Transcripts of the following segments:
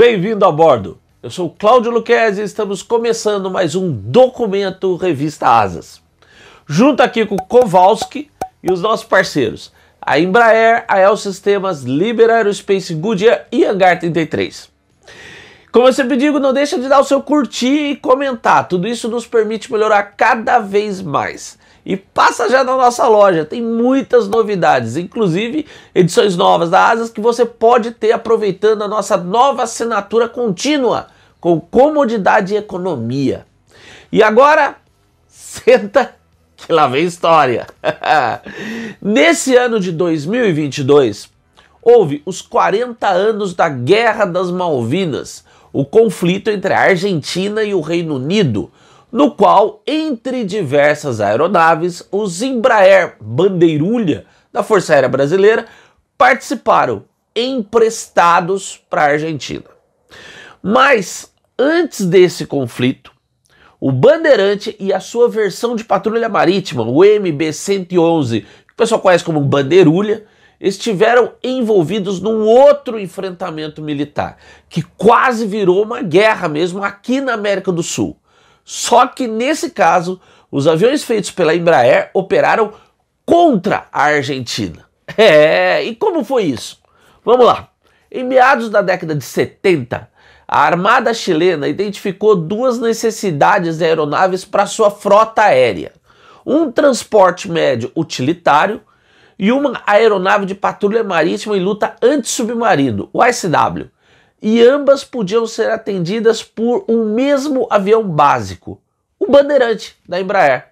Bem-vindo a bordo. Eu sou Cláudio Luquezzi e estamos começando mais um documento Revista Asas. Junto aqui com Kowalski e os nossos parceiros, a Embraer, a El Sistemas, Liber Aerospace Goodyear e Hangar 33. Como eu sempre digo, não deixa de dar o seu curtir e comentar. Tudo isso nos permite melhorar cada vez mais e passa já na nossa loja. Tem muitas novidades, inclusive edições novas da Asas que você pode ter aproveitando a nossa nova assinatura contínua com comodidade e economia. E agora, senta que lá vem história. Nesse ano de 2022, houve os 40 anos da Guerra das Malvinas, o conflito entre a Argentina e o Reino Unido no qual, entre diversas aeronaves, os Embraer Bandeirulha da Força Aérea Brasileira participaram emprestados para a Argentina. Mas antes desse conflito, o Bandeirante e a sua versão de patrulha marítima, o MB-111, que o pessoal conhece como Bandeirulha, estiveram envolvidos num outro enfrentamento militar, que quase virou uma guerra mesmo aqui na América do Sul. Só que nesse caso, os aviões feitos pela Embraer operaram contra a Argentina. É, e como foi isso? Vamos lá. Em meados da década de 70, a Armada chilena identificou duas necessidades de aeronaves para sua frota aérea: um transporte médio utilitário e uma aeronave de patrulha marítima em luta antissubmarino, o ICW e ambas podiam ser atendidas por um mesmo avião básico, o Bandeirante da Embraer,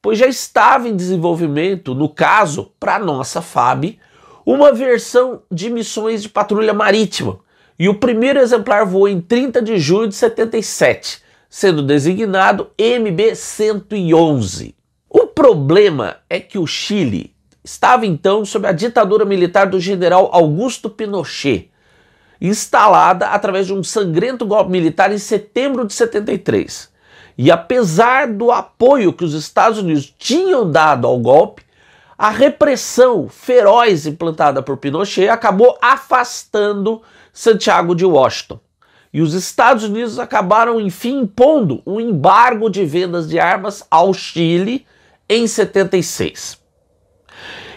pois já estava em desenvolvimento, no caso, para nossa FAB, uma versão de missões de patrulha marítima. E o primeiro exemplar voou em 30 de julho de 77, sendo designado MB-111. O problema é que o Chile estava então sob a ditadura militar do general Augusto Pinochet, instalada através de um sangrento golpe militar em setembro de 73. E apesar do apoio que os Estados Unidos tinham dado ao golpe, a repressão feroz implantada por Pinochet acabou afastando Santiago de Washington. E os Estados Unidos acabaram, enfim, impondo um embargo de vendas de armas ao Chile em 76.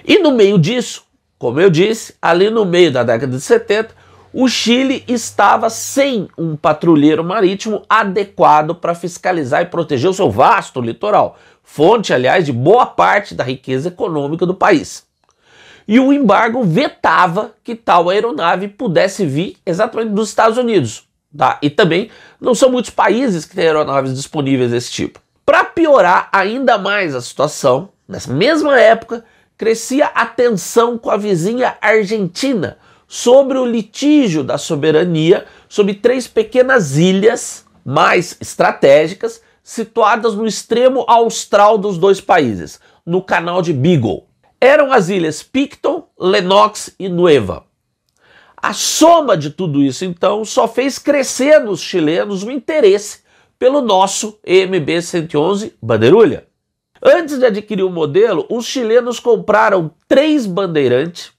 E no meio disso, como eu disse, ali no meio da década de 70, o Chile estava sem um patrulheiro marítimo adequado para fiscalizar e proteger o seu vasto litoral, fonte, aliás, de boa parte da riqueza econômica do país. E o embargo vetava que tal aeronave pudesse vir exatamente dos Estados Unidos. Tá? E também não são muitos países que têm aeronaves disponíveis desse tipo. Para piorar ainda mais a situação, nessa mesma época, crescia a tensão com a vizinha Argentina sobre o litígio da soberania sobre três pequenas ilhas mais estratégicas situadas no extremo austral dos dois países, no canal de Beagle. Eram as ilhas Picton, Lennox e Nueva. A soma de tudo isso, então, só fez crescer nos chilenos o interesse pelo nosso EMB 111 Bandeirulha. Antes de adquirir o modelo, os chilenos compraram três bandeirantes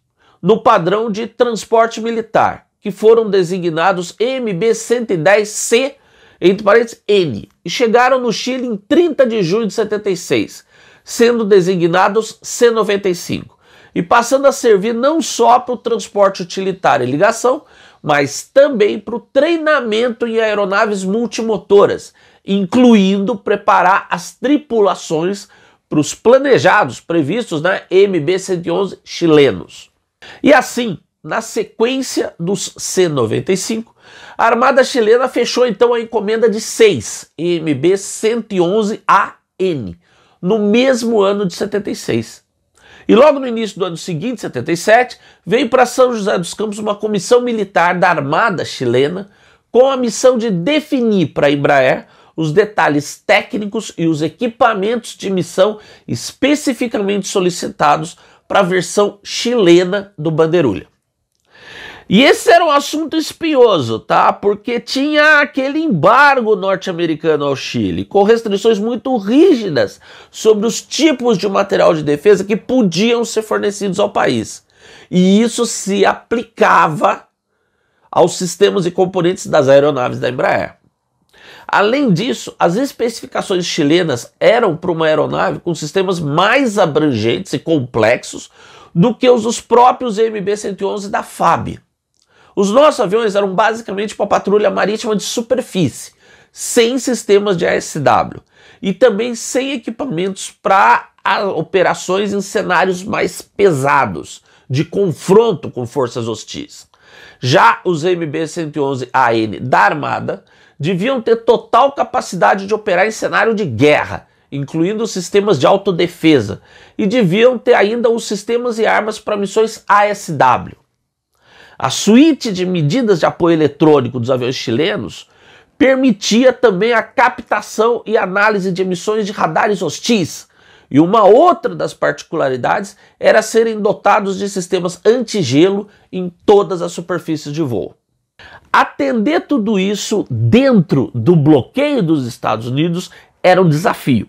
no padrão de transporte militar, que foram designados MB-110C, entre parênteses, N, e chegaram no Chile em 30 de junho de 76, sendo designados C-95, e passando a servir não só para o transporte utilitário e ligação, mas também para o treinamento em aeronaves multimotoras, incluindo preparar as tripulações para os planejados, previstos na né, MB-111 chilenos. E assim, na sequência dos C-95, a Armada Chilena fechou então a encomenda de 6 IMB 111AN no mesmo ano de 76. E logo no início do ano seguinte, 77, veio para São José dos Campos uma comissão militar da Armada Chilena com a missão de definir para a Embraer os detalhes técnicos e os equipamentos de missão especificamente solicitados para a versão chilena do Bandeirulha. E esse era um assunto espinhoso, tá? Porque tinha aquele embargo norte-americano ao Chile, com restrições muito rígidas sobre os tipos de material de defesa que podiam ser fornecidos ao país. E isso se aplicava aos sistemas e componentes das aeronaves da Embraer. Além disso, as especificações chilenas eram para uma aeronave com sistemas mais abrangentes e complexos do que os dos próprios MB-111 da FAB. Os nossos aviões eram basicamente para patrulha marítima de superfície, sem sistemas de ASW e também sem equipamentos para operações em cenários mais pesados, de confronto com forças hostis. Já os MB-111AN da Armada deviam ter total capacidade de operar em cenário de guerra, incluindo sistemas de autodefesa, e deviam ter ainda os sistemas e armas para missões ASW. A suíte de medidas de apoio eletrônico dos aviões chilenos permitia também a captação e análise de emissões de radares hostis. E uma outra das particularidades era serem dotados de sistemas antigelo em todas as superfícies de voo. Atender tudo isso dentro do bloqueio dos Estados Unidos era um desafio.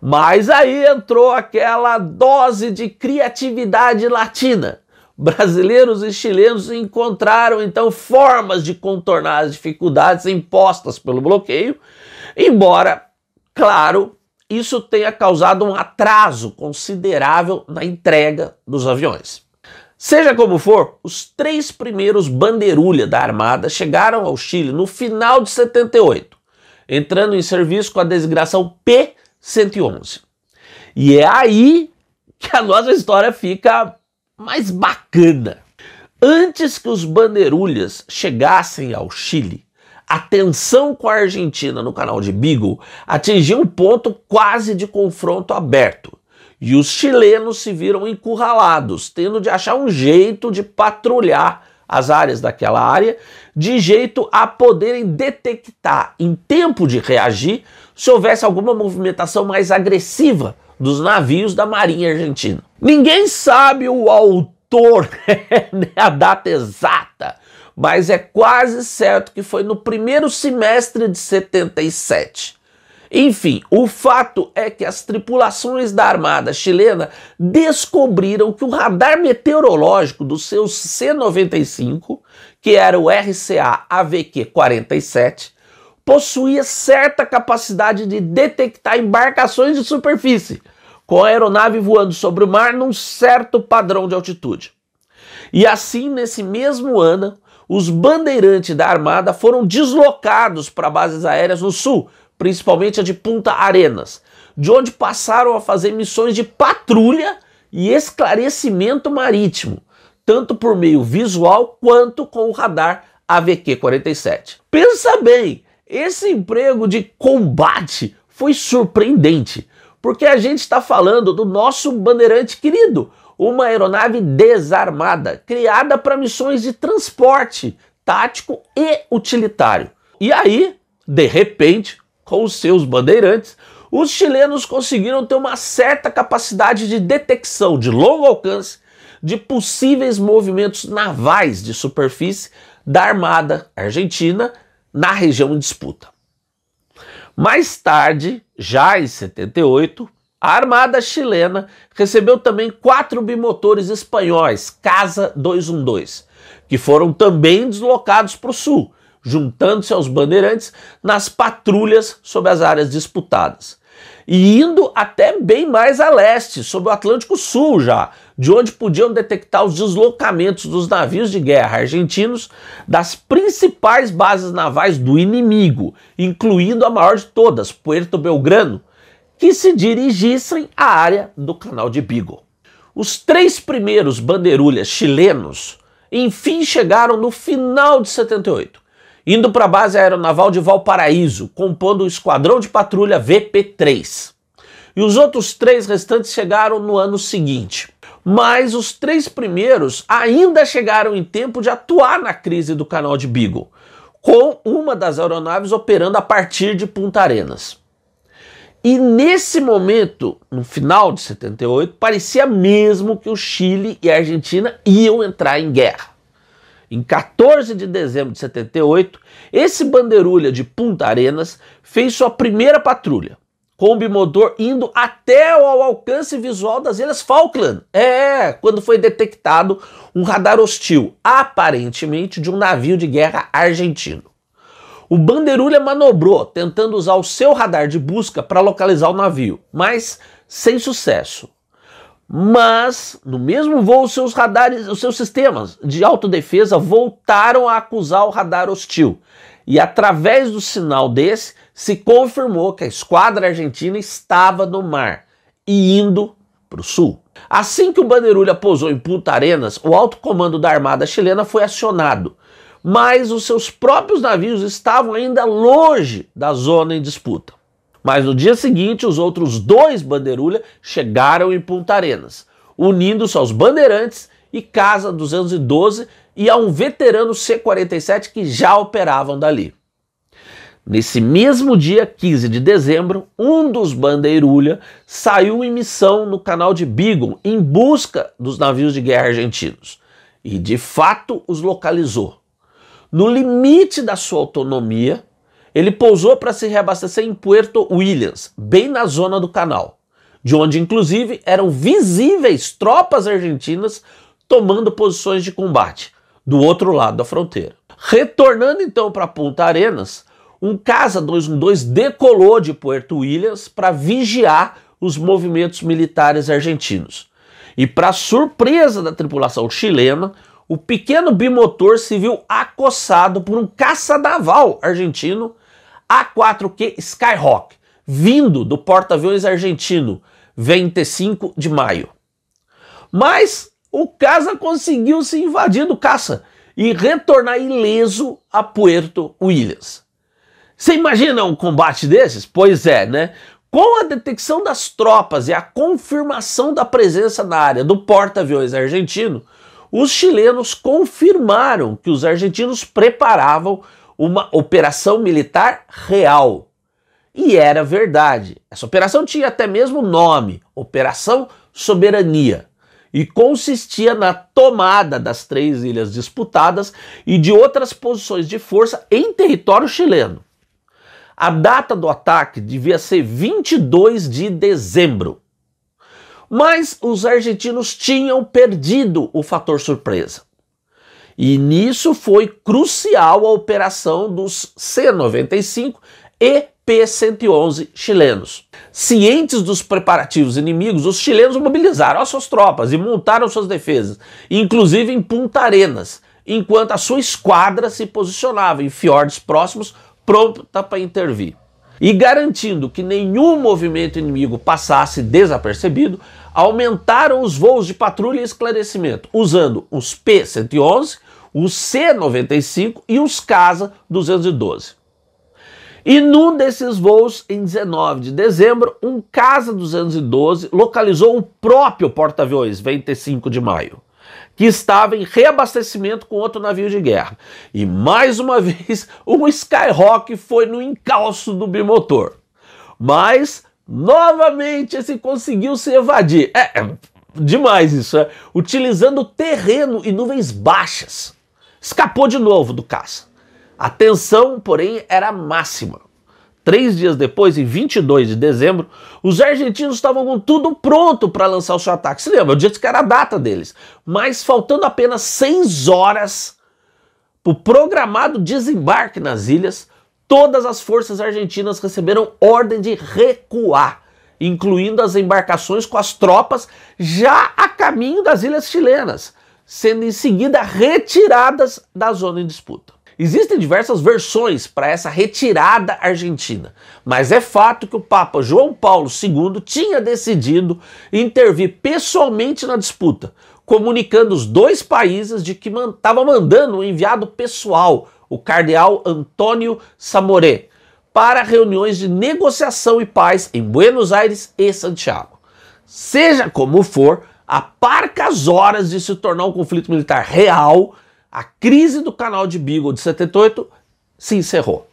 Mas aí entrou aquela dose de criatividade latina. Brasileiros e chilenos encontraram então formas de contornar as dificuldades impostas pelo bloqueio, embora, claro, isso tenha causado um atraso considerável na entrega dos aviões. Seja como for, os três primeiros bandeirulha da Armada chegaram ao Chile no final de 78, entrando em serviço com a designação P-111. E é aí que a nossa história fica mais bacana. Antes que os bandeirulhas chegassem ao Chile, a tensão com a Argentina no canal de Beagle atingiu um ponto quase de confronto aberto e os chilenos se viram encurralados, tendo de achar um jeito de patrulhar as áreas daquela área, de jeito a poderem detectar em tempo de reagir se houvesse alguma movimentação mais agressiva dos navios da Marinha Argentina. Ninguém sabe o autor, nem né, a data exata, mas é quase certo que foi no primeiro semestre de 77. Enfim, o fato é que as tripulações da Armada chilena descobriram que o radar meteorológico do seu C-95, que era o RCA AVQ-47, possuía certa capacidade de detectar embarcações de superfície, com a aeronave voando sobre o mar num certo padrão de altitude. E assim, nesse mesmo ano, os bandeirantes da Armada foram deslocados para bases aéreas no sul, principalmente a de Punta Arenas, de onde passaram a fazer missões de patrulha e esclarecimento marítimo, tanto por meio visual quanto com o radar AVQ-47. Pensa bem, esse emprego de combate foi surpreendente, porque a gente está falando do nosso bandeirante querido, uma aeronave desarmada, criada para missões de transporte tático e utilitário. E aí, de repente, com os seus bandeirantes, os chilenos conseguiram ter uma certa capacidade de detecção de longo alcance de possíveis movimentos navais de superfície da Armada Argentina na região em disputa. Mais tarde, já em 78, a Armada Chilena recebeu também quatro bimotores espanhóis Casa 212, que foram também deslocados para o sul, juntando-se aos bandeirantes nas patrulhas sobre as áreas disputadas. E indo até bem mais a leste, sobre o Atlântico Sul já, de onde podiam detectar os deslocamentos dos navios de guerra argentinos das principais bases navais do inimigo, incluindo a maior de todas, Puerto Belgrano, que se dirigissem à área do Canal de Beagle. Os três primeiros bandeirulhas chilenos enfim chegaram no final de 78, indo para a base aeronaval de Valparaíso, compondo o esquadrão de patrulha VP-3. E os outros três restantes chegaram no ano seguinte. Mas os três primeiros ainda chegaram em tempo de atuar na crise do canal de Beagle, com uma das aeronaves operando a partir de Punta Arenas. E nesse momento, no final de 78, parecia mesmo que o Chile e a Argentina iam entrar em guerra. Em 14 de dezembro de 78, esse bandeirulha de Punta Arenas fez sua primeira patrulha, com o bimotor indo até ao alcance visual das Ilhas Falkland. É, quando foi detectado um radar hostil, aparentemente de um navio de guerra argentino. O Bandeirulha manobrou, tentando usar o seu radar de busca para localizar o navio, mas sem sucesso. Mas, no mesmo voo, seus radares, os seus sistemas de autodefesa voltaram a acusar o radar hostil. E através do sinal desse, se confirmou que a esquadra argentina estava no mar e indo para o sul. Assim que o Bandeirulha pousou em Punta Arenas, o alto comando da Armada chilena foi acionado, mas os seus próprios navios estavam ainda longe da zona em disputa. Mas no dia seguinte, os outros dois Bandeirulha chegaram em Punta Arenas, unindo-se aos Bandeirantes e Casa 212 e a um veterano C-47 que já operavam dali. Nesse mesmo dia, 15 de dezembro, um dos Bandeirulha saiu em missão no canal de Bigon em busca dos navios de guerra argentinos e, de fato, os localizou. No limite da sua autonomia, ele pousou para se reabastecer em Puerto Williams, bem na zona do canal, de onde inclusive eram visíveis tropas argentinas tomando posições de combate do outro lado da fronteira. Retornando então para Punta Arenas, um Casa 212 decolou de Puerto Williams para vigiar os movimentos militares argentinos. E, para surpresa da tripulação chilena, o pequeno bimotor se viu acossado por um caça-naval argentino a4Q Skyhawk, vindo do porta-aviões argentino, 25 de maio. Mas o caça conseguiu se invadir do caça e retornar ileso a Puerto Williams. Você imagina um combate desses? Pois é, né? Com a detecção das tropas e a confirmação da presença na área do porta-aviões argentino, os chilenos confirmaram que os argentinos preparavam uma operação militar real. E era verdade. Essa operação tinha até mesmo nome: Operação Soberania. E consistia na tomada das três ilhas disputadas e de outras posições de força em território chileno. A data do ataque devia ser 22 de dezembro. Mas os argentinos tinham perdido o fator surpresa. E nisso foi crucial a operação dos C-95 e P-111 chilenos. Cientes dos preparativos inimigos, os chilenos mobilizaram as suas tropas e montaram suas defesas, inclusive em Punta Arenas, enquanto a sua esquadra se posicionava em fiordes próximos, pronta para intervir. E garantindo que nenhum movimento inimigo passasse desapercebido, aumentaram os voos de patrulha e esclarecimento, usando os P-111, os C-95 e os CASA-212. E num desses voos, em 19 de dezembro, um CASA-212 localizou o próprio porta-aviões, 25 de maio, que estava em reabastecimento com outro navio de guerra. E mais uma vez, um Skyhawk foi no encalço do bimotor. Mas Novamente esse conseguiu se evadir. É, é demais isso, é. Utilizando terreno e nuvens baixas. Escapou de novo do caça. A tensão, porém, era máxima. Três dias depois, em 22 de dezembro, os argentinos estavam com tudo pronto para lançar o seu ataque. Se lembra, eu disse que era a data deles. Mas faltando apenas seis horas para o programado desembarque nas ilhas, todas as forças argentinas receberam ordem de recuar, incluindo as embarcações com as tropas já a caminho das ilhas chilenas, sendo em seguida retiradas da zona em disputa. Existem diversas versões para essa retirada argentina, mas é fato que o Papa João Paulo II tinha decidido intervir pessoalmente na disputa, comunicando os dois países de que estava mandando um enviado pessoal o cardeal Antônio Samoré, para reuniões de negociação e paz em Buenos Aires e Santiago. Seja como for, par das horas de se tornar um conflito militar real, a crise do canal de Beagle de 78 se encerrou.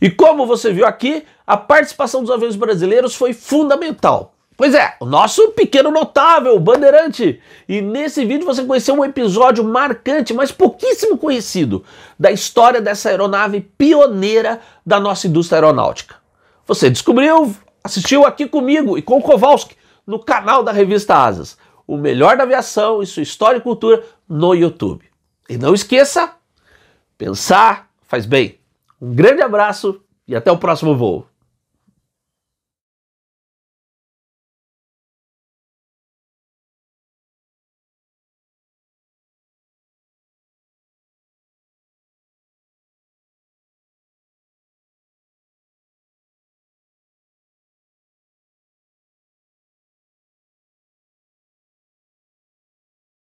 E como você viu aqui, a participação dos aviões brasileiros foi fundamental. Pois é, o nosso pequeno notável, Bandeirante. E nesse vídeo você conheceu um episódio marcante, mas pouquíssimo conhecido, da história dessa aeronave pioneira da nossa indústria aeronáutica. Você descobriu, assistiu aqui comigo e com o Kowalski no canal da revista Asas. O melhor da aviação e sua história e cultura no YouTube. E não esqueça, pensar faz bem. Um grande abraço e até o próximo voo.